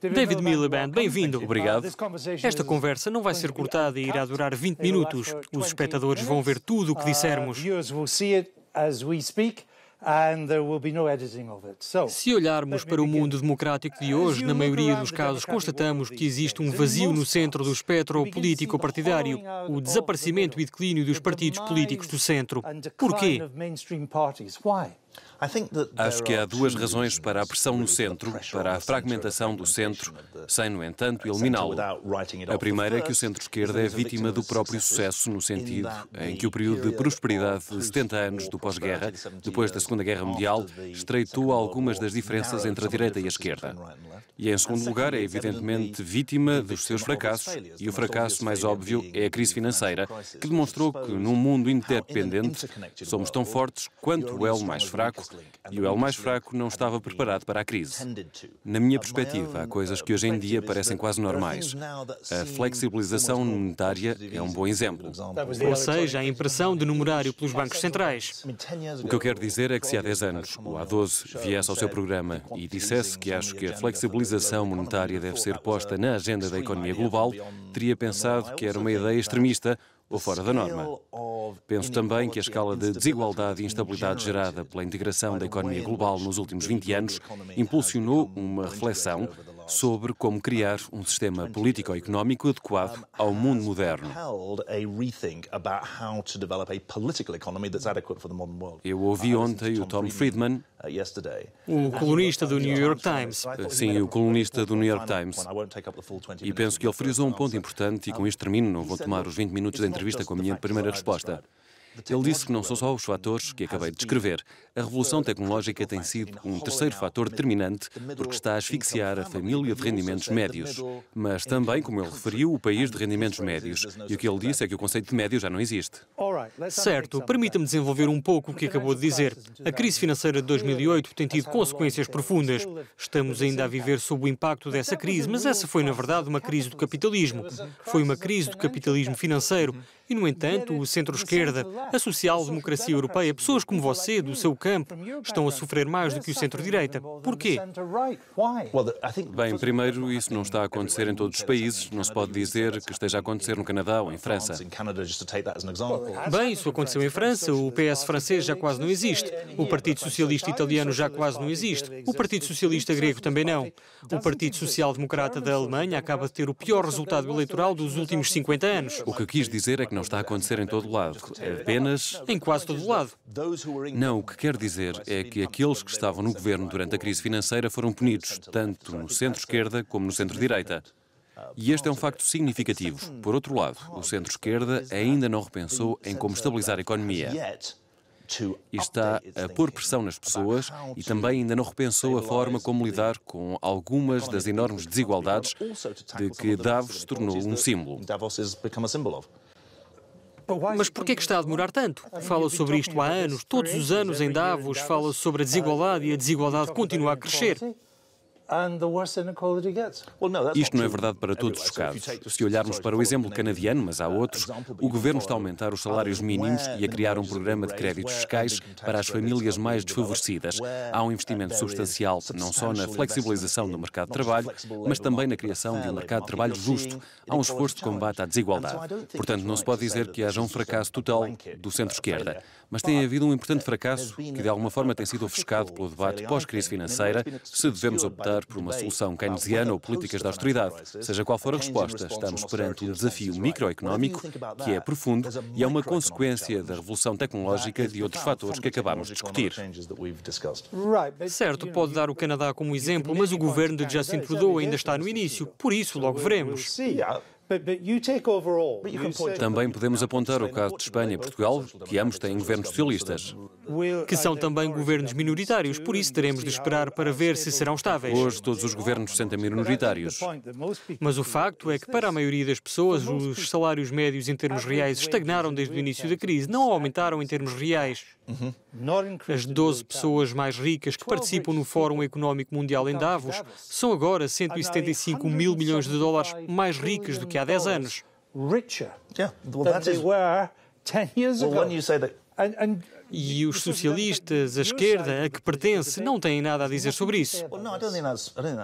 David Miliband, bem-vindo. Obrigado. Esta conversa não vai ser cortada e irá durar 20 minutos. Os espectadores vão ver tudo o que uh, dissermos. Se olharmos para o mundo democrático de hoje, na maioria dos casos constatamos que existe um vazio no centro do espectro político-partidário, o desaparecimento e declínio dos partidos políticos do centro. Porquê? Acho que há duas razões para a pressão no centro, para a fragmentação do centro, sem, no entanto, eliminá-lo. A primeira é que o centro-esquerda é vítima do próprio sucesso, no sentido em que o período de prosperidade de 70 anos do pós-guerra, depois da Segunda Guerra Mundial, estreitou algumas das diferenças entre a direita e a esquerda. E, em segundo lugar, é evidentemente vítima dos seus fracassos, e o fracasso mais óbvio é a crise financeira, que demonstrou que, num mundo interdependente, somos tão fortes quanto o elo mais fraco e o elo mais fraco não estava preparado para a crise. Na minha perspectiva, há coisas uh, que hoje em dia parecem quase normais. A flexibilização monetária é um bom exemplo. Ou seja, a impressão de numerário pelos bancos centrais. O que eu quero dizer é que se há 10 anos ou há 12 viesse ao seu programa e dissesse que acho que a flexibilização monetária deve ser posta na agenda da economia global, teria pensado que era uma ideia extremista ou fora da norma. Penso também que a escala de desigualdade e instabilidade gerada pela integração da economia global nos últimos 20 anos impulsionou uma reflexão sobre como criar um sistema político-económico adequado ao mundo moderno. Eu ouvi ontem o Tom Friedman, uh, o colunista do New York Times. Sim, o colunista do New York Times. E penso que ele frisou um ponto importante, e com isto termino, não vou tomar os 20 minutos da entrevista com a minha primeira resposta. Ele disse que não são só os fatores que acabei de descrever. A revolução tecnológica tem sido um terceiro fator determinante, porque está a asfixiar a família de rendimentos médios. Mas também, como ele referiu, o país de rendimentos médios. E o que ele disse é que o conceito de médio já não existe. Certo, permita-me desenvolver um pouco o que acabou de dizer. A crise financeira de 2008 tem tido consequências profundas. Estamos ainda a viver sob o impacto dessa crise, mas essa foi, na verdade, uma crise do capitalismo. Foi uma crise do capitalismo financeiro e, no entanto, o centro-esquerda, a social-democracia europeia, pessoas como você, do seu campo, estão a sofrer mais do que o centro-direita. Porquê? Bem, primeiro, isso não está a acontecer em todos os países. Não se pode dizer que esteja a acontecer no Canadá ou em França. Bem, isso aconteceu em França. O PS francês já quase não existe. O Partido Socialista Italiano já quase não existe. O Partido Socialista Grego também não. O Partido Social Democrata da Alemanha acaba de ter o pior resultado eleitoral dos últimos 50 anos. O que quis dizer é que não não está a acontecer em todo lado, é apenas. Em quase todo lado. Não, o que quer dizer é que aqueles que estavam no governo durante a crise financeira foram punidos, tanto no centro-esquerda como no centro-direita. E este é um facto significativo. Por outro lado, o centro-esquerda ainda não repensou em como estabilizar a economia. E está a pôr pressão nas pessoas e também ainda não repensou a forma como lidar com algumas das enormes desigualdades de que Davos se tornou um símbolo. Mas por que está a demorar tanto? Fala sobre isto há anos, todos os anos em Davos, fala sobre a desigualdade e a desigualdade continua a crescer. Isto não é verdade para todos os casos. Se olharmos para o exemplo canadiano, mas há outros, o governo está a aumentar os salários mínimos e a criar um programa de créditos fiscais para as famílias mais desfavorecidas. Há um investimento substancial, não só na flexibilização do mercado de trabalho, mas também na criação de um mercado de trabalho justo. Há um esforço de combate à desigualdade. Portanto, não se pode dizer que haja um fracasso total do uh, centro-esquerda. Mas tem havido um importante fracasso que, de alguma forma, tem sido ofuscado pelo debate pós-crise financeira, se devemos optar por uma solução keynesiana ou políticas de austeridade. Seja qual for a resposta, estamos perante um desafio microeconómico que é profundo e é uma consequência da revolução tecnológica e de outros fatores que acabámos de discutir. Certo, pode dar o Canadá como exemplo, mas o governo de Justin Trudeau ainda está no início, por isso logo veremos. Também podemos apontar o caso de Espanha e Portugal, que ambos têm governos socialistas que são também governos minoritários, por isso teremos de esperar para ver se serão estáveis. Hoje todos os governos se sentem minoritários. Mas o facto é que para a maioria das pessoas os salários médios em termos reais estagnaram desde o início da crise, não aumentaram em termos reais. Uhum. As 12 pessoas mais ricas que participam no Fórum Económico Mundial em Davos são agora 175 mil milhões de dólares mais ricas do que há 10 anos. Yeah, well, that is... Well, when you say that e os socialistas, a esquerda a que pertence, não têm nada a dizer sobre isso.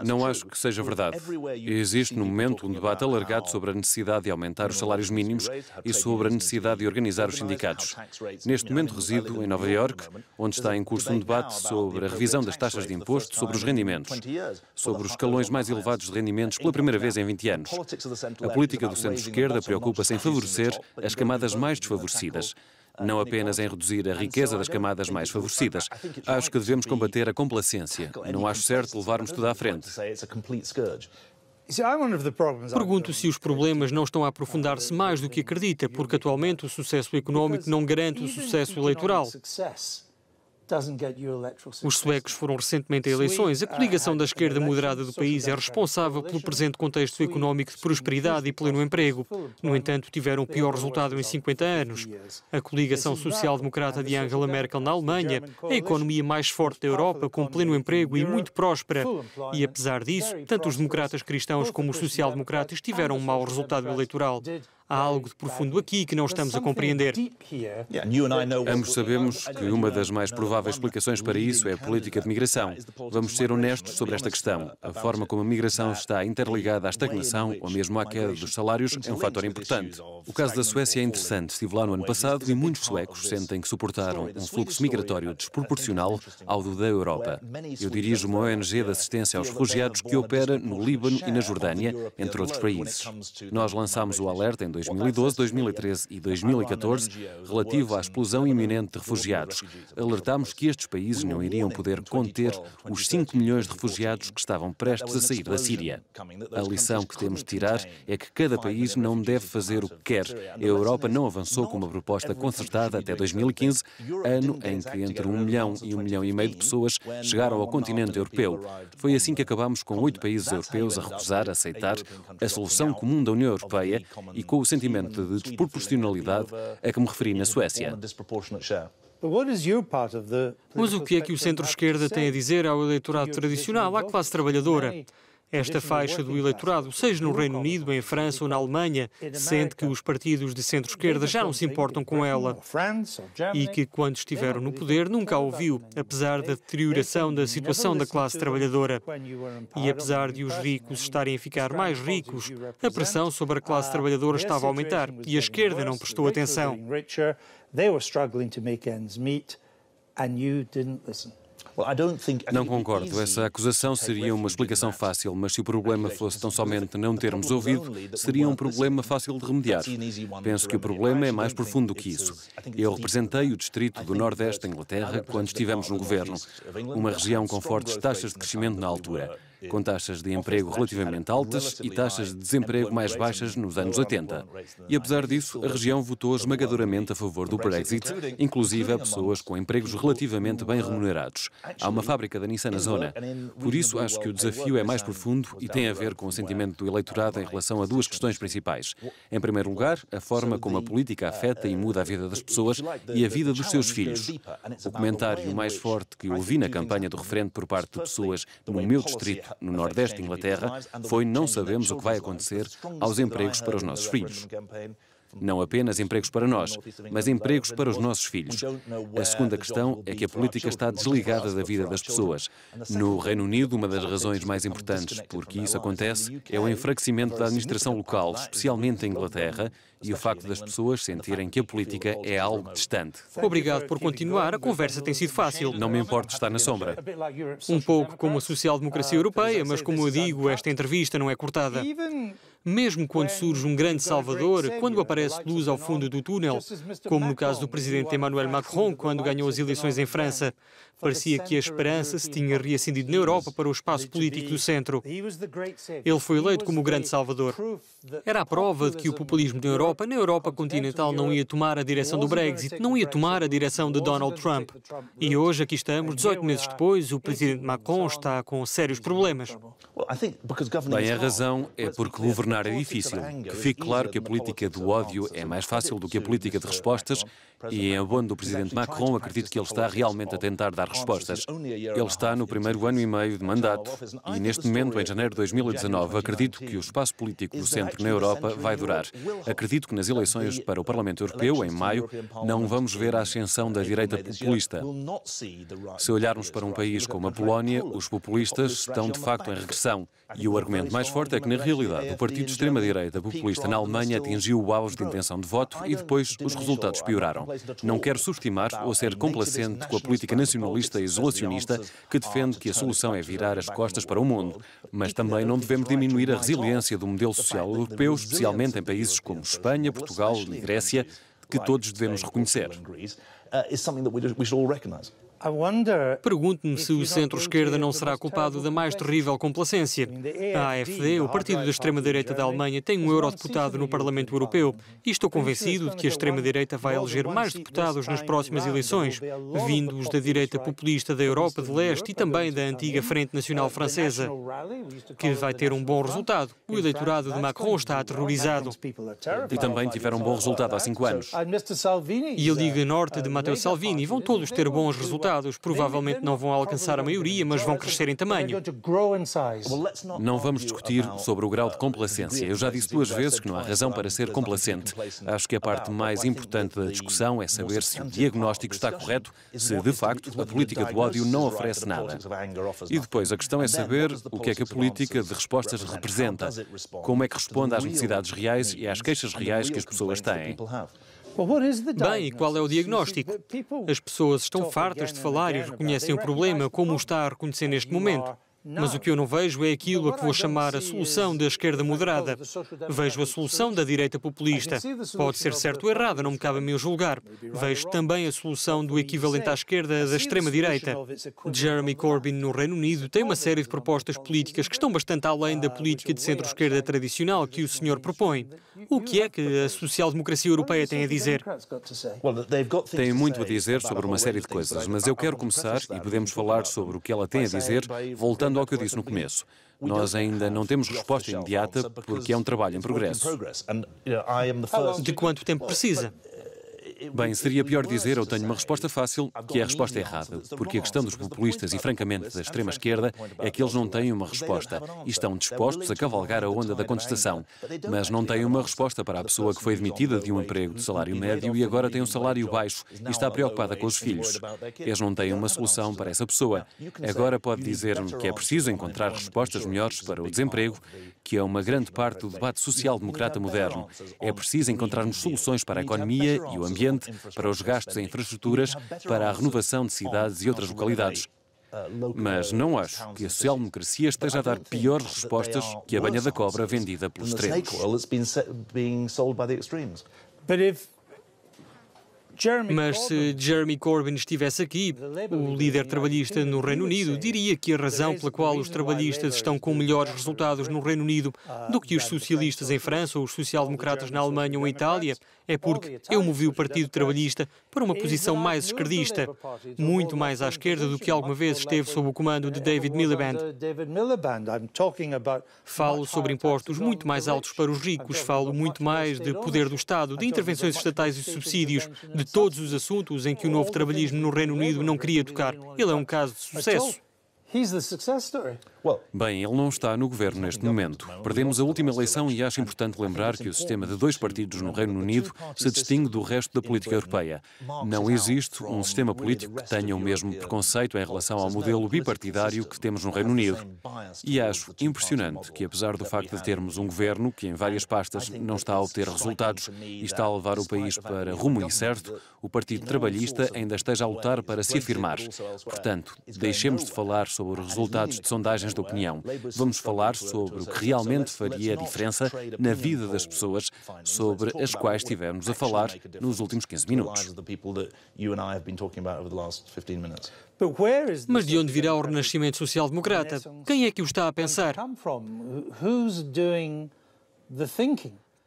Não acho que seja verdade. Existe, no momento, um debate alargado sobre a necessidade de aumentar os salários mínimos e sobre a necessidade de organizar os sindicatos. Neste momento resido em Nova Iorque, onde está em curso um debate sobre a revisão das taxas de imposto sobre os rendimentos, sobre os escalões mais elevados de rendimentos pela primeira vez em 20 anos. A política do centro-esquerda preocupa-se em favorecer as camadas mais desfavorecidas não apenas em reduzir a riqueza das camadas mais favorecidas. Acho que devemos combater a complacência. Não acho certo levarmos tudo à frente. Pergunto se os problemas não estão a aprofundar-se mais do que acredita, porque atualmente o sucesso económico não garante o sucesso eleitoral. Os suecos foram recentemente a eleições. A coligação ah, da esquerda moderada do país é responsável pelo presente contexto económico de prosperidade e pleno emprego. No entanto, tiveram o pior resultado em 50 anos. A coligação social-democrata de Angela Merkel na Alemanha é a economia mais forte da Europa, com pleno emprego e muito próspera. E apesar disso, tanto os democratas cristãos como os social-democratas tiveram um mau resultado eleitoral há algo de profundo aqui que não estamos a compreender. Ambos sabemos que uma das mais prováveis explicações para isso é a política de migração. Vamos ser honestos sobre esta questão. A forma como a migração está interligada à estagnação ou mesmo à queda dos salários é um fator importante. O caso da Suécia é interessante. Estive lá no ano passado e muitos suecos sentem que suportaram um fluxo migratório desproporcional ao do da Europa. Eu dirijo uma ONG de assistência aos refugiados que opera no Líbano e na Jordânia, entre outros países. Nós lançámos o alerta em 2012, 2013 e 2014 relativo à explosão iminente de refugiados. Alertámos que estes países não iriam poder conter os 5 milhões de refugiados que estavam prestes a sair da Síria. A lição que temos de tirar é que cada país não deve fazer o que quer. A Europa não avançou com uma proposta concertada até 2015, ano em que entre 1 um milhão e 1 um milhão e meio de pessoas chegaram ao continente europeu. Foi assim que acabamos com oito países europeus a recusar aceitar a solução comum da União Europeia e com o sentimento de desproporcionalidade a que me referi na Suécia. Mas o que é que o centro-esquerda tem a dizer ao eleitorado tradicional, à classe trabalhadora? Esta faixa do eleitorado, seja no Reino Unido, em França ou na Alemanha, é sente que os partidos de centro-esquerda já não se importam com ela e que, quando estiveram no poder, nunca a ouviu, apesar da é deterioração da assim. situação da classe trabalhadora. E apesar de os ricos estarem a ficar mais ricos, a pressão sobre a classe ah, trabalhadora estava a aumentar e a esquerda não prestou atenção. They were struggling to make ends meet, and you didn't listen. Não concordo. Essa acusação seria uma explicação fácil, mas se o problema fosse tão somente não termos ouvido, seria um problema fácil de remediar. Penso que o problema é mais profundo do que isso. Eu representei o distrito do Nordeste da Inglaterra quando estivemos no governo, uma região com fortes taxas de crescimento na altura. É. com taxas de emprego relativamente altas e taxas de desemprego mais baixas nos anos 80. E apesar disso, a região votou esmagadoramente a favor do Brexit, inclusive a pessoas com empregos relativamente bem remunerados. Há uma fábrica da Nissan na zona. Por isso, acho que o desafio é mais profundo e tem a ver com o sentimento do eleitorado em relação a duas questões principais. Em primeiro lugar, a forma como a política uh, afeta e muda a vida das pessoas e a vida dos seus filhos. O comentário mais forte que ouvi na campanha do referendo por parte de pessoas no meu distrito no Nordeste de Inglaterra foi não sabemos o que vai acontecer aos empregos para os nossos filhos. Não apenas empregos para nós, mas empregos para os nossos filhos. A segunda questão é que a política está desligada da vida das pessoas. No Reino Unido, uma das razões mais importantes por que isso acontece é o enfraquecimento da administração local, especialmente em Inglaterra, e o facto das pessoas sentirem que a política é algo distante. Obrigado por continuar. A conversa tem sido fácil. Não me importa estar na sombra. Um pouco como a social-democracia europeia, mas como eu digo, esta entrevista não é cortada. Mesmo quando surge um grande salvador, quando aparece luz ao fundo do túnel, como no caso do presidente Emmanuel Macron, quando ganhou as eleições em França, parecia que a esperança se tinha reacendido na Europa para o espaço político do centro. Ele foi eleito como o grande salvador. Era a prova de que o populismo na Europa, na Europa continental, não ia tomar a direção do Brexit, não ia tomar a direção de Donald Trump. E hoje, aqui estamos, 18 meses depois, o presidente Macron está com sérios problemas. Bem, a razão é porque governar tornar difícil que fique claro que a política do ódio é mais fácil do que a política de respostas e em é abono do presidente Macron, acredito que ele está realmente a tentar dar respostas. Ele está no primeiro ano e meio de mandato e, neste momento, em janeiro de 2019, acredito que o espaço político do centro na Europa vai durar. Acredito que nas eleições para o Parlamento Europeu, em maio, não vamos ver a ascensão da direita populista. Se olharmos para um país como a Polónia, os populistas estão de facto em regressão. E o argumento mais forte é que, na realidade, o partido de extrema-direita populista na Alemanha atingiu o auge de intenção de voto e depois os resultados pioraram. Não quero subestimar ou ser complacente com a política nacionalista e isolacionista que defende que a solução é, é virar as costas para o mundo, mas também não devemos diminuir a resiliência do modelo social europeu, especialmente em países como Espanha, Portugal e Grécia, que todos devemos reconhecer. Pergunto-me se o centro-esquerda não será culpado da mais terrível complacência. A AfD, o partido da extrema-direita da Alemanha, tem um eurodeputado no Parlamento Europeu e estou convencido de que a extrema-direita vai eleger mais deputados nas próximas eleições, vindos da direita populista da Europa de Leste e também da antiga Frente Nacional uh, Francesa, que vai ter um bom resultado. O eleitorado de Macron está aterrorizado. E também tiveram um bom resultado há cinco anos. Uh, e a Liga uh, Norte de Matteo Salvini vão todos ter bons resultados deputados. Provavelmente não vão alcançar a maioria, mas vão crescer em tamanho. Não vamos discutir sobre o grau de uh, complacência. Eu já disse duas vezes que não há razão para ser complacente. Acho que a parte mais importante da discussão é saber se o diagnóstico está correto, se de facto a política do ódio não oferece nada. E depois a questão é saber o que é que a política de respostas representa, como é que responde às necessidades reais e às queixas reais que as pessoas têm. Bem, qual é o diagnóstico? As pessoas estão fartas de falar e reconhecem o problema, como o está a reconhecer neste momento. Mas o que eu não vejo é aquilo a que vou chamar a solução da esquerda moderada. Vejo a solução da direita populista. Pode ser certo ou errada, não me cabe a mim julgar. Vejo também a solução do equivalente à esquerda da extrema-direita. Jeremy Corbyn, no Reino Unido, tem uma série de propostas políticas que estão bastante além da política de centro-esquerda tradicional que o senhor propõe. O que é que a social-democracia europeia tem a dizer? Tem muito a dizer sobre uma série de coisas, mas eu quero começar, e podemos falar sobre o que ela tem a dizer, voltando ao que eu disse no começo. Nós ainda não temos resposta imediata porque é um trabalho em progresso. De quanto tempo precisa? Bem, seria pior dizer eu tenho uma resposta fácil, que é a resposta errada, porque a questão dos populistas e, francamente, da extrema-esquerda é que eles não têm uma resposta e estão dispostos a cavalgar a onda da contestação, mas não têm uma resposta para a pessoa que foi demitida de um emprego de salário médio e agora tem um salário baixo e está preocupada com os filhos. Eles não têm uma solução para essa pessoa. Agora pode dizer-me que é preciso encontrar respostas melhores para o desemprego, que é uma grande parte do debate social-democrata moderno. É preciso encontrarmos soluções para a economia e o ambiente suficiente para os gastos em infraestruturas, para a renovação de cidades e outras localidades. Uh, Mas não acho que a social-democracia esteja a dar piores respostas que a banha da cobra vendida pelos extremos. Mas se Jeremy Corbyn estivesse aqui, o líder trabalhista no Reino Unido diria que a razão pela qual os trabalhistas estão com melhores resultados no Reino Unido uh, do que os socialistas em França ou os social-democratas na Alemanha ou em Itália é porque eu movi o Partido Trabalhista para uma posição mais esquerdista, muito mais à esquerda do que alguma vez esteve sob o comando de David Miliband. Falo sobre impostos muito mais altos para os ricos, falo muito mais de poder do Estado, de intervenções estatais e subsídios, de todos os assuntos em que o novo trabalhismo no Reino Unido não queria tocar. Ele é um caso de sucesso. Bem, ele não está no governo neste momento. Perdemos a última eleição e acho importante lembrar que o sistema de dois partidos no Reino Unido se distingue do resto da política europeia. Não existe um sistema político que tenha o mesmo preconceito em relação ao modelo bipartidário que temos no Reino Unido. E acho impressionante que, apesar do facto de termos um governo que em várias pastas não está a obter resultados e está a levar o país para rumo incerto, o Partido Trabalhista ainda esteja a lutar para se afirmar. Portanto, deixemos de falar sobre ah, resultados de sondagens de opinião. Vamos falar sobre o que realmente faria a diferença na vida das pessoas sobre as quais tivemos a falar nos últimos 15 minutos. Mas de onde virá o renascimento social-democrata? Quem é que o está a pensar?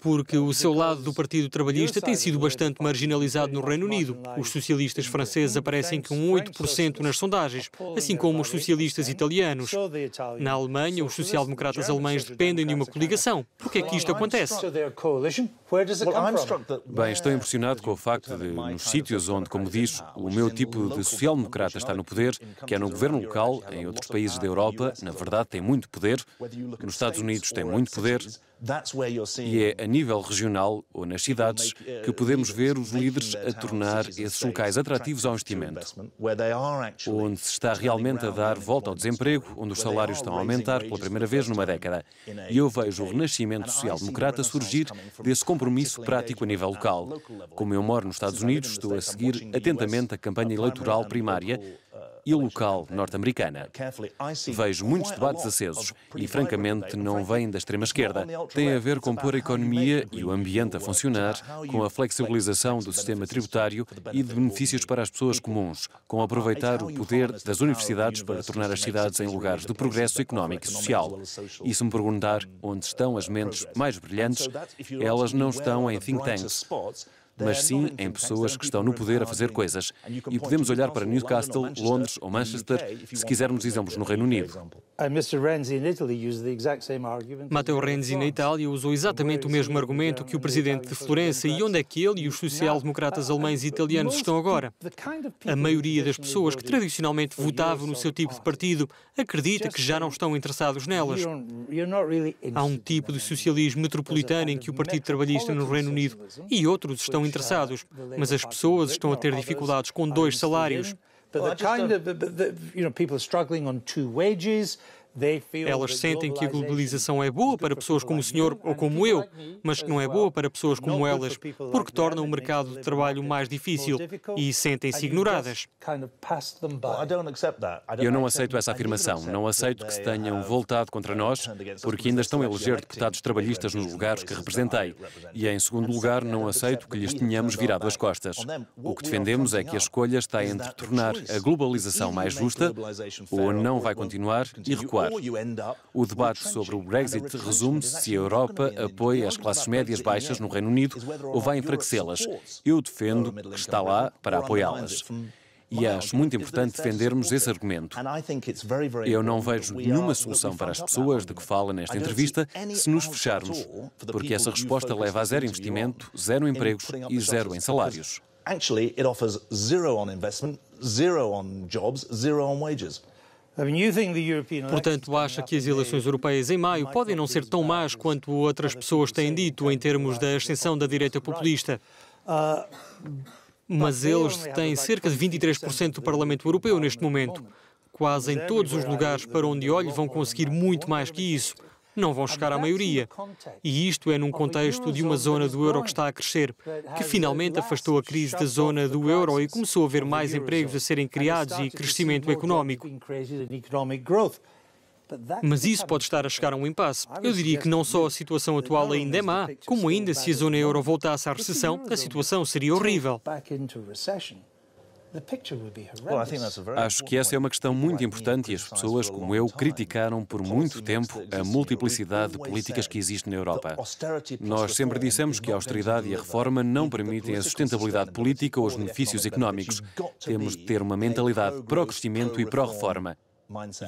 porque o seu lado do Partido Trabalhista tem sido bastante marginalizado no Reino Unido. Os socialistas franceses aparecem com 8% nas sondagens, assim como os socialistas italianos. Na Alemanha, os social-democratas alemães dependem de uma coligação. Por que é que isto acontece? Bem, estou impressionado com o facto de, nos sítios onde, como diz, o meu tipo de social-democrata está no poder, que é no governo local, em outros países da Europa, na verdade tem muito poder, nos Estados Unidos tem muito poder, e é a nível regional ou nas cidades que podemos ver os líderes a tornar esses locais atrativos ao investimento, onde se está realmente a dar volta ao desemprego, onde os salários estão a aumentar pela primeira vez numa década. E eu vejo o renascimento social-democrata surgir desse compromisso prático a nível local. Como eu moro nos Estados Unidos, estou a seguir atentamente a campanha eleitoral primária e local norte-americana. Vejo muitos debates acesos e, francamente, não vêm da extrema-esquerda. Tem a ver com pôr a economia e o ambiente a funcionar, com a flexibilização do sistema tributário e de benefícios para as pessoas comuns, com aproveitar o poder das universidades para tornar as cidades em lugares de progresso económico e social. E se me perguntar onde estão as mentes mais brilhantes, elas não estão em think tanks mas sim em pessoas que estão no poder a fazer coisas. E podemos olhar para Newcastle, Londres ou Manchester se quisermos exemplos no Reino Unido. Uh, Matteo Renzi na Itália usou exatamente o mesmo argumento que o presidente de Florença e onde é que ele e os social-democratas uh, uh, alemães e italianos estão agora. A maioria das pessoas que tradicionalmente votavam no seu tipo de partido acredita que já não estão interessados nelas. Há um tipo de socialismo metropolitano em que o Partido Trabalhista no Reino Unido e outros estão interessados, mas as pessoas estão a ter dificuldades com dois salários. Elas sentem que a globalização é boa para pessoas como o senhor ou como eu, mas que não é boa para pessoas como elas, porque torna o mercado de trabalho mais difícil e sentem-se ignoradas. Eu não aceito essa afirmação. Não aceito que se tenham voltado contra nós, porque ainda estão a eleger deputados trabalhistas nos lugares que representei. E, em segundo lugar, não aceito que lhes tenhamos virado as costas. O que defendemos é que a escolha está entre tornar a globalização mais justa ou não vai continuar e recuar popular. O debate sobre o Brexit resume-se se a Europa apoia as classes médias baixas no Reino Unido ou vai enfraquecê-las. Eu defendo que está lá para apoiá-las. E acho muito importante defendermos esse argumento. Eu não vejo nenhuma solução para as pessoas de que fala nesta entrevista se nos fecharmos, porque essa resposta leva a zero investimento, zero empregos e zero em salários. Actually, it offers zero on investment, zero on jobs, zero on wages. Portanto, acha que as eleições europeias em maio podem não ser tão más quanto outras pessoas têm dito em termos da ascensão da direita populista. Ah, Mas eles têm cerca de 23% do Parlamento Europeu neste momento. Quase em todos os lugares para onde olho vão conseguir muito mais que isso não vão chegar à maioria. E isto é num contexto de uma zona do euro que está a crescer, que finalmente afastou a crise da zona do euro e começou a ver mais empregos a serem criados e crescimento económico. Mas isso pode estar a chegar a um impasse. Eu diria que não só a situação atual ainda é má, como ainda se a zona euro voltasse à recessão, a situação seria horrível. Acho que essa é uma questão muito importante e as pessoas, como eu, criticaram por muito tempo a multiplicidade de políticas que existe na Europa. Nós sempre dissemos que a austeridade e a reforma não permitem a sustentabilidade política ou os benefícios económicos. Temos de ter uma mentalidade pró-crescimento e pró-reforma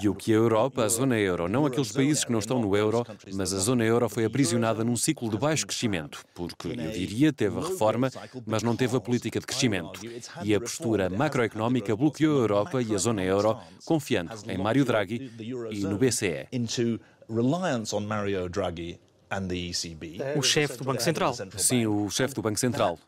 e o que a Europa, a zona euro, não aqueles países que não é estão no euro, mas a zona euro foi aprisionada num ciclo de baixo crescimento, porque, eu diria, teve a reforma, mas não teve a política de crescimento. E a postura macroeconómica bloqueou a Europa e a zona euro, confiando em Mário Draghi e no BCE. O chefe do Banco Central. Sim, o chefe do Banco Central.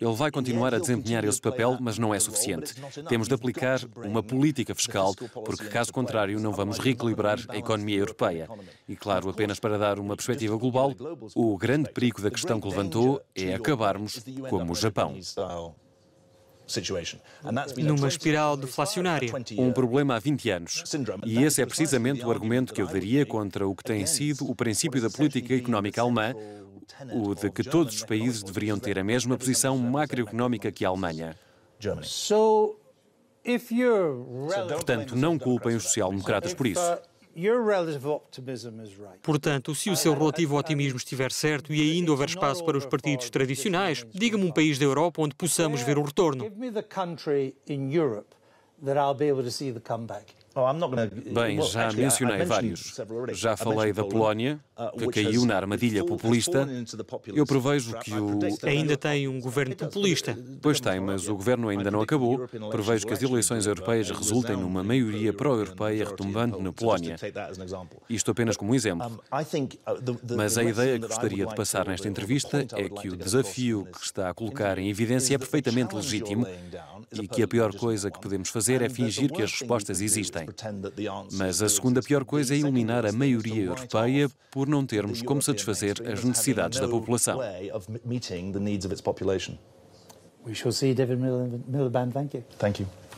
Ele vai continuar é a desempenhar esse papel, mas não é suficiente. Temos de aplicar é uma política fiscal, porque caso contrário não vamos reequilibrar a economia europeia. E claro, apenas para dar uma perspectiva tipo global, o grande perigo da questão que levantou é acabarmos como o Japão numa espiral deflacionária. Um problema há 20 anos. E esse é precisamente o argumento que eu daria contra o que tem sido o princípio da política económica alemã, o de que todos os países deveriam ter a mesma posição macroeconómica que a Alemanha. Portanto, não culpem os social-democratas por isso. Uh, Portanto, se o seu relativo otimismo estiver certo e ainda houver espaço para os partidos tradicionais, diga-me um país da Europa onde possamos ver o retorno. Oh, eh, Bem, já mencionei vários. Já falei da uh, Polónia, que uh, caiu na armadilha populista. Eu prevejo que o. Ainda tem um governo populista. Uh, pois tem, mas o governo ainda não acabou. Prevejo que as eleições europeias resultem numa maioria pró-europeia retumbante na Polónia. Isto apenas como exemplo. Mas a ideia que gostaria de passar nesta entrevista é que o desafio que está a colocar em evidência é perfeitamente legítimo e que a pior coisa que podemos fazer é fingir que as respostas existem. Mas a segunda pior coisa é iluminar a maioria europeia por não termos como satisfazer as necessidades da população. We shall see, David Miliband. Thank you. Thank you.